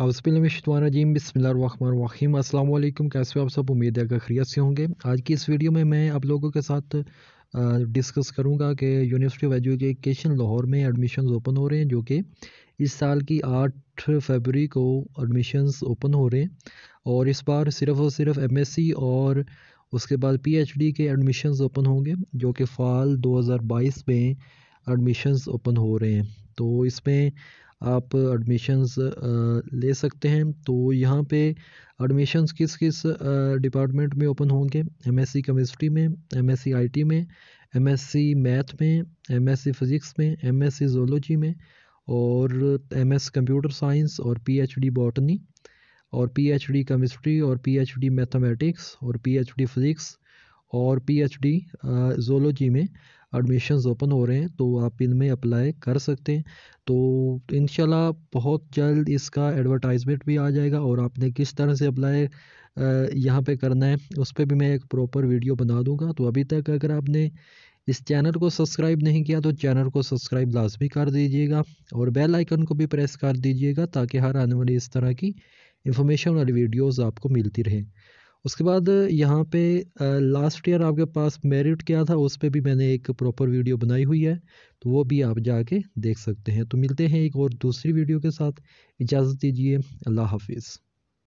अवसबिलमिशतवानजीम बसमीम अल्लाम कैसे हो आप सब उम्मीद है खरीत से होंगे आज की इस वीडियो में मैं आप लोगों के साथ डिस्कस करूंगा कि यूनिवर्सिटी ऑफ एजुकेशन लाहौर में एडमिशन ओपन हो रहे हैं जो कि इस साल की आठ फरवरी को एडमिशन्स ओपन हो रहे हैं और इस बार सिर्फ़ और सिर्फ एम और उसके बाद पी के एडमिशन ओपन होंगे जो कि फ़ाल दो में एडमिशन्स ओपन हो रहे हैं तो इसमें आप एडमिशन्स ले सकते हैं तो यहाँ पे एडमिशन्स किस किस डिपार्टमेंट में ओपन होंगे एमएससी केमिस्ट्री में एमएससी आईटी में एमएससी मैथ में एमएससी फिज़िक्स में एमएससी जोलॉजी में और एमएस कंप्यूटर साइंस और पीएचडी बॉटनी और पीएचडी केमिस्ट्री और पीएचडी मैथमेटिक्स और पीएचडी फिज़िक्स और पीएचडी जोलॉजी में एडमिशन्स ओपन हो रहे हैं तो आप इनमें अप्लाई कर सकते हैं तो इन बहुत जल्द इसका एडवर्टाइजमेंट भी आ जाएगा और आपने किस तरह से अप्लाई यहाँ पे करना है उस पर भी मैं एक प्रॉपर वीडियो बना दूँगा तो अभी तक अगर आपने इस चैनल को सब्सक्राइब नहीं किया तो चैनल को सब्सक्राइब लाजमी कर दीजिएगा और बेल आइकन को भी प्रेस कर दीजिएगा ताकि हर आने वाली इस तरह की इन्फॉर्मेशन वाली वीडियोज़ आपको मिलती रहे उसके बाद यहाँ पे लास्ट ईयर आपके पास मेरिट क्या था उस पर भी मैंने एक प्रॉपर वीडियो बनाई हुई है तो वो भी आप जाके देख सकते हैं तो मिलते हैं एक और दूसरी वीडियो के साथ इजाज़त दीजिए अल्लाह हाफिज़